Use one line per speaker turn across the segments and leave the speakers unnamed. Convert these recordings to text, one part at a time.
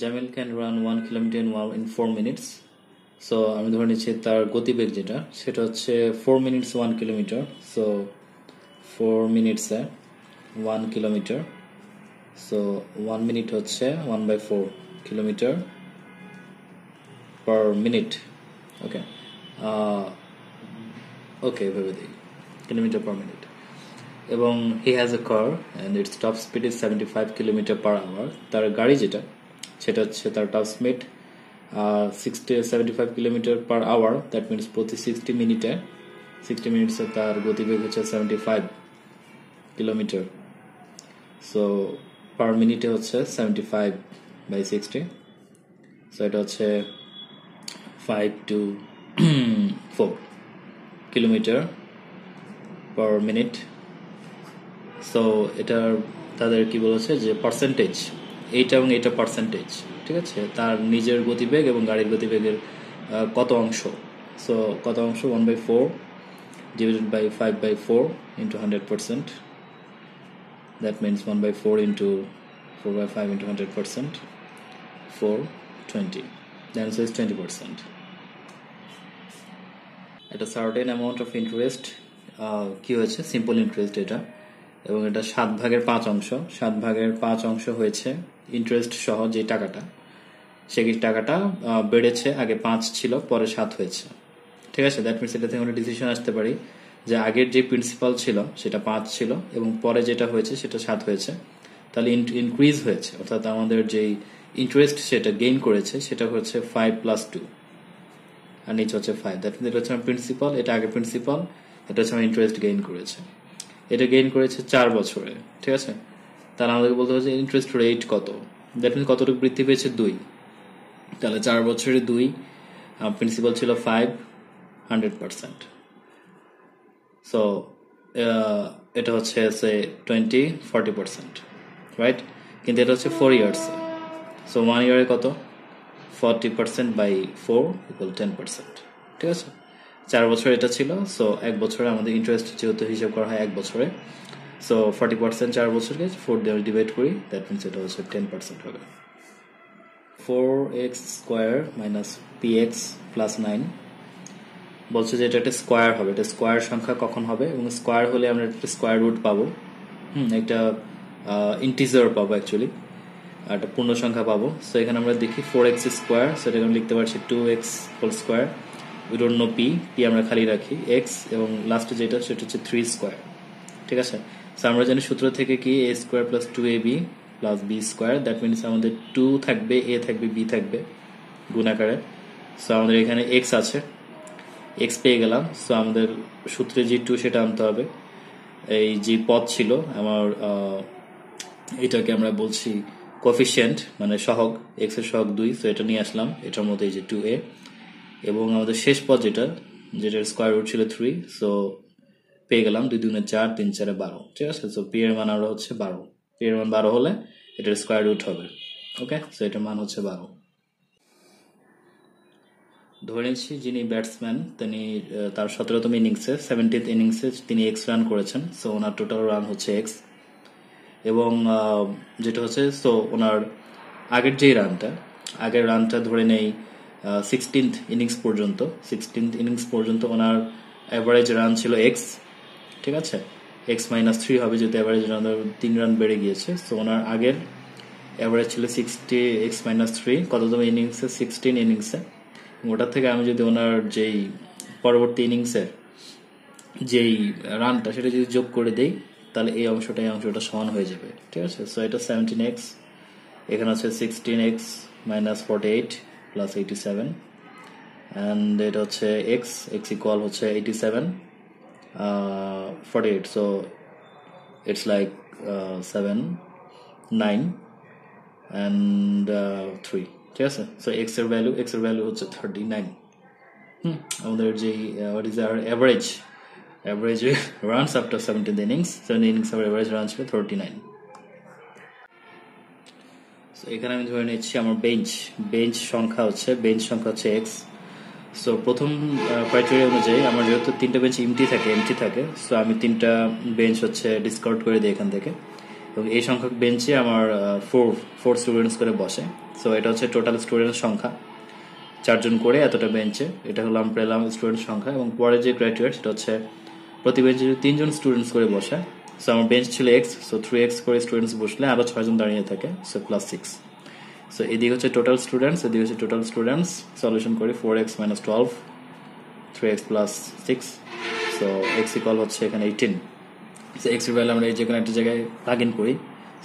জ্যামেল can run one kilometre in one in four minutes so আমি ধরে নিচ্ছি তার গতিবেগ যেটা সেটা হচ্ছে four minutes one kilometre so four মিনিটসে one kilometre so one minute হচ্ছে one by four kilometre per minute okay okay ভেবে দিই কিলোমিটার পার মিনিট এবং he has a car and its top speed is seventy five kilometre per hour তার গাড়ি যেটা সেটা হচ্ছে তার top sixty seventy five kilometre per hour that means প্রতি সিক্সটি মিনিটে সিক্সটি মিনিটসে তার গতিবেগ হচ্ছে seventy five kilometre so per মিনিটে হচ্ছে seventy five by sixty so এটা হচ্ছে five to four kilometre per minute so এটার তাদের কি বলেছে যে পার্সেন্টেজ এইটা এবং এইটা পার্সেন্টেজ ঠিক আছে তার নিজের গতিবেগ এবং গাড়ির গতিবেগের কত অংশ সো কত অংশ one by four divided by five by four into hundred percent that means one by four into four by five into hundred percent four twenty then so is twenty percent এটা certain amount of interest কি হয়েছে simple interest এটা এবং এটা সাত ভাগের পাঁচ অংশ সাত ভাগের পাঁচ অংশ হয়েছে ইন্টারেস্ট সহ যে টাকাটা সেই টাকাটা বেড়েছে আগে পাঁচ ছিল পরে সাত হয়েছে ঠিক আছে দ্যাট মিনস এটা থেকে আমরা ডিসিশন আসতে পারি যে আগের যে প্রিন্সিপাল ছিল সেটা পাঁচ ছিল এবং পরে যেটা হয়েছে সেটা সাত হয়েছে তাহলে ইনক্রিজ হয়েছে অর্থাৎ আমাদের যেই ইন্টারেস্ট সেটা গেইন করেছে সেটা হচ্ছে ফাইভ প্লাস টু আর নিচে হচ্ছে ফাইভ দ্যাট মিনস এটা হচ্ছে আমার প্রিন্সিপাল এটা আগে প্রিন্সিপাল এটা হচ্ছে আমার ইন্টারেস্ট গেইন করেছে এটা গেইন করেছে চার বছরে ঠিক আছে তাহলে আমাদেরকে বলতে হচ্ছে ইন্টারেস্ট রেট কত দ্যাট মিনস কতটুকু বৃদ্ধি পেয়েছে দুই তাহলে চার বছরে দুই প্রিন্সিপাল ছিল ফাইভ হান্ড্রেড পার্সেন্ট সো এটা হচ্ছে সে টোয়েন্টি ফর্টি পার্সেন্ট রাইট কিন্তু এটা হচ্ছে ফোর ইয়ার্স সো ওয়ান ইয়ারে কত forty percent by four equal ten percent ঠিক আছে চার বছর এটা ছিল সো এক বছরে আমাদের ইন্টারেস্ট যেহেতু হিসাব করা হয় এক বছরে সো ফর্টি পার্সেন্ট চার বছরকে ফোর দিয়ে ডিভাইড করি দ্যাট মিনস এটা হচ্ছে টেন পার্সেন্ট হবে four X square minus P X plus nine বলছে যে এটা একটা স্কোয়ার হবে এটা স্কোয়ার সংখ্যা কখন হবে এবং স্কোয়ার হলে আমরা একটা স্কোয়ার রুট পাবো হুম একটা ইন্টিজার পাবো অ্যাকচুয়ালি আর একটা পূর্ণ সংখ্যা পাবো সো এখানে আমরা দেখি ফোর এক্স স্কোয়ার সো আমি আমরা লিখতে পারছি two X whole square we don't know P P আমরা খালি রাখি এক্স এবং লাস্টে যেটা সেটা হচ্ছে থ্রি স্কোয়ার ঠিক আছে সো আমরা জানি সূত্র থেকে কি A square plus two A B plus B square that means আমাদের টু থাকবে এ থাকবে বি থাকবে গুণাকারে সো আমাদের এখানে এক্স আছে এক্স পেয়ে গেলাম সো আমাদের সূত্রে যে টু সেটা আনতে হবে এই যে পদ ছিল আমার এটাকে আমরা বলছি কফিশিয়েন্ট মানে সহগ এক্সের সহগ দুই সো এটা নিয়ে আসলাম এটার মধ্যে এই যে টু এ এবং আমাদের শেষ পদ যেটা যেটার স্কোয়ার রুট ছিল থ্রি সো পেয়ে গেলাম দুই দুগুণে চার তিন চারে বারো ঠিক আছে সো পি এর মান আরও হচ্ছে বারো পি এর মান বারো হলে এটার স্কোয়ার রুট হবে ওকে সো এটার মান হচ্ছে বারো ধরে নিচ্ছি যিনি ব্যাটসম্যান তিনি তার সতেরোতম ইনিংসে সেভেন্টিথ ইনিংসে তিনি এক্স রান করেছেন সো ওনার টোটাল রান হচ্ছে এক্স এবং যেটা হচ্ছে সো ওনার আগের যেই রানটা আগের রানটা ধরে নেই সিক্সটিন্থ ইনিংস পর্যন্ত সিক্সটিন্থ ইনিংস পর্যন্ত ওনার অ্যাভারেজ রান ছিল এক্স ঠিক আছে এক্স মাইনাস থ্রি হবে যেহেতু অ্যাভারেজ তিন রান বেড়ে গিয়েছে সো ওনার আগের অ্যাভারেজ ছিল সিক্সটি এক্স মাইনাস থ্রি কততম ইনিংসে সিক্সটিন ইনিংসে ওটার থেকে আমি যদি ওনার যেই পরবর্তী ইনিংসের যেই রানটা সেটা যদি যোগ করে দেই তাহলে এই অংশটা এই অংশটা সমান হয়ে যাবে ঠিক আছে সো এটা সেভেন্টিন এক্স এখানে হচ্ছে sixteen X minus forty eight plus eighty seven and এটা হচ্ছে এক্স এক্স ইকুয়াল হচ্ছে eighty seven uh, 48 so it's like uh, 7 9 and uh, 3 ঠিক আছে সো এক্স এর ভ্যালু এক্স এর ভ্যালু হচ্ছে থার্টি নাইন হুম আমাদের যে what is our average average runs after seventeen innings seventeen innings after average run ছিল থার্টি নাইন সো এখানে আমি ধরে নিচ্ছি আমার বেঞ্চ বেঞ্চ সংখ্যা হচ্ছে বেঞ্চ সংখ্যা হচ্ছে এক্স সো প্রথম ক্রাইটেরিয়া অনুযায়ী আমার যেহেতু তিনটা বেঞ্চ এমটি থাকে এমটি থাকে সো আমি তিনটা বেঞ্চ হচ্ছে ডিসকাউন্ট করে দিই এখান থেকে এবং এই সংখ্যক বেঞ্চে আমার ফোর ফোর স্টুডেন্টস করে বসে সো এটা হচ্ছে টোটাল স্টুডেন্ট সংখ্যা চারজন করে এতটা বেঞ্চে এটা হলো আমরা স্টুডেন্ট সংখ্যা এবং পরে যে ক্রাইটেরিয়া সেটা হচ্ছে প্রতি বেঞ্চে তিনজন স্টুডেন্টস করে বসে সো আমার বেঞ্চ ছিল এক্স সো থ্রি এক্স করে স্টুডেন্টস বসলে আরও ছয়জন দাঁড়িয়ে থাকে সো প্লাস সিক্স সো এদিকে হচ্ছে টোটাল স্টুডেন্টস এদিকে হচ্ছে টোটাল স্টুডেন্টস সলিউশন করি four X minus twelve three X plus six so X equal হচ্ছে এখানে এইটিন সো এক্সের ভ্যালু আমরা এই যে কোনো একটা জায়গায় ভাগ ইন করি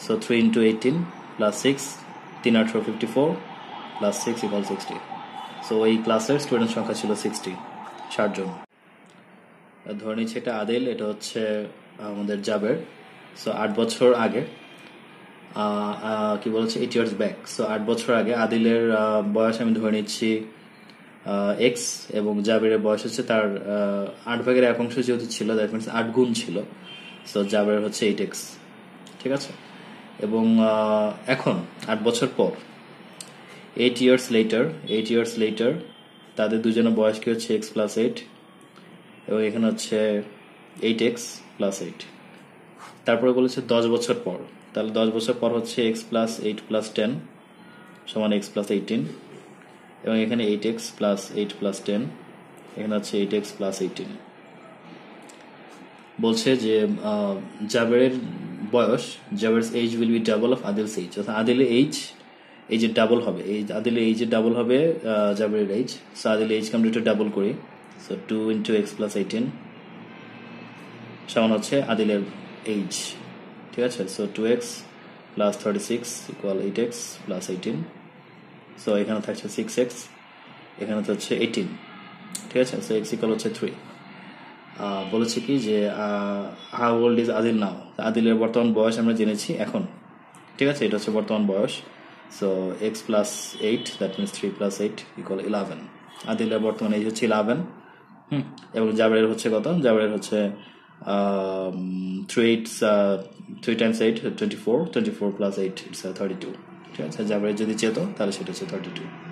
so three into eighteen plus six তিন আঠারো fifty four plus six equal sixty so এই ক্লাসের স্টুডেন্ট সংখ্যা ছিল সিক্সটি ষাটজন ধরে নিচ্ছে এটা আদিল এটা হচ্ছে আমাদের জাবের সো আট বছর আগে কি বলছে এইট ইয়ার্স ব্যাক সো আট বছর আগে আদিলের বয়স আমি ধরে নিচ্ছি এক্স এবং জাবেরের বয়স হচ্ছে তার আট ভাগের এক অংশ যেহেতু ছিল দ্যাট মিনস আট গুণ ছিল সো জাবের হচ্ছে এইট এক্স ঠিক আছে এবং এখন আট বছর পর eight years later eight years later তাদের দুজনের বয়স কি হচ্ছে এক্স প্লাস এইট এবং এখানে হচ্ছে এইট এক্স প্লাস এইট তারপরে বলেছে দশ বছর পর তাহলে দশ বছর পর হচ্ছে x plus eight plus ten সমান এক্স প্লাস এইটিন এবং এখানে eight x plus eight plus ten এখানে হচ্ছে এইট এক্স প্লাস এইটিন বলছে যে জাবেরের বয়স Jaber age will be double of Adil's age অর্থাৎ আদিল এইজ এই যে ডাবল হবে এই আদিলের এইজে ডাবল হবে জাবেরের এইজ সো আদিল এইজকে আমরা একটু ডাবল করি so two into x plus eighteen সমান হচ্ছে আদিলের এইচ ঠিক আছে so two x plus thirty six equal eight x plus eighteen so এখানে থাকছে সিক্স এক্স এখানে থাকছে এইটিন ঠিক আছে সো এক্স ইকুয়াল হচ্ছে থ্রি বলেছে কি যে how old is Adil now আদিলের বর্তমান বয়স আমরা জেনেছি এখন ঠিক আছে এটা হচ্ছে বর্তমান বয়স so x plus eight that means three plus eight equal eleven আদিলের বর্তমান এইজ হচ্ছে ইলেভেন হুম এবং জাবেরের হচ্ছে কত জাবেরের হচ্ছে um, 3 uh, it's uh, 3 times 8 24 24 plus 8 it's uh, 32 ঠিক আছে যা যদি চেতো তাহলে সেটা হচ্ছে থার্টি টু